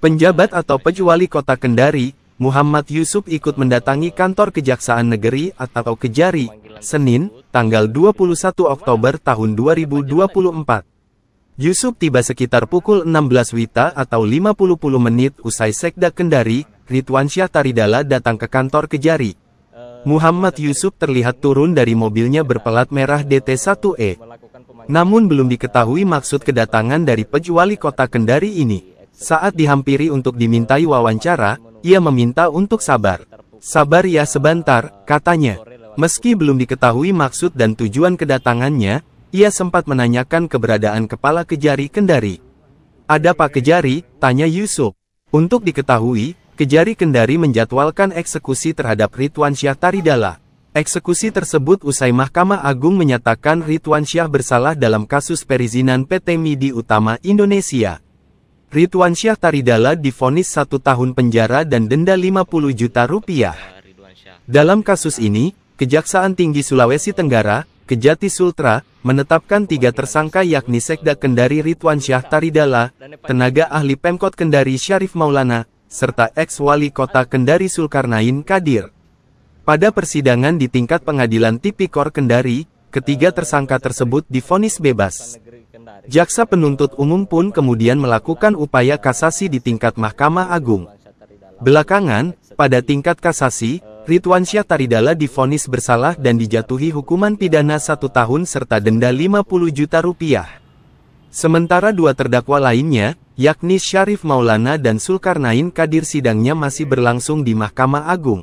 Penjabat atau pejuali kota Kendari, Muhammad Yusuf ikut mendatangi kantor Kejaksaan Negeri atau Kejari, Senin, tanggal 21 Oktober tahun 2024. Yusuf tiba sekitar pukul 16 Wita atau 50 menit usai Sekda Kendari, Ridwan Syah Taridala datang ke kantor Kejari. Muhammad Yusuf terlihat turun dari mobilnya berpelat merah DT1E. Namun belum diketahui maksud kedatangan dari pejuali kota Kendari ini. Saat dihampiri untuk dimintai wawancara, ia meminta untuk sabar. Sabar ya sebentar, katanya. Meski belum diketahui maksud dan tujuan kedatangannya, ia sempat menanyakan keberadaan kepala kejari Kendari. Ada Pak Kejari, tanya Yusuf. Untuk diketahui, Kejari Kendari menjadwalkan eksekusi terhadap Ridwan Syah Taridala. Eksekusi tersebut usai Mahkamah Agung menyatakan Ridwan Syah bersalah dalam kasus perizinan PT Midi Utama Indonesia. Ridwan Syah Taridala difonis satu tahun penjara dan denda 50 juta rupiah. Dalam kasus ini, Kejaksaan Tinggi Sulawesi Tenggara, Kejati Sultra, menetapkan tiga tersangka yakni Sekda Kendari Ridwan Syah Taridala, tenaga ahli Pemkot Kendari Syarif Maulana, serta ex-wali kota Kendari Sulkarnain Kadir. Pada persidangan di tingkat pengadilan tipikor Kendari, ketiga tersangka tersebut difonis bebas. Jaksa penuntut umum pun kemudian melakukan upaya kasasi di tingkat Mahkamah Agung. Belakangan, pada tingkat kasasi, Ridwan Syah Taridala difonis bersalah dan dijatuhi hukuman pidana satu tahun serta denda 50 juta rupiah. Sementara dua terdakwa lainnya, yakni Syarif Maulana dan Sulkarnain Kadir sidangnya masih berlangsung di Mahkamah Agung.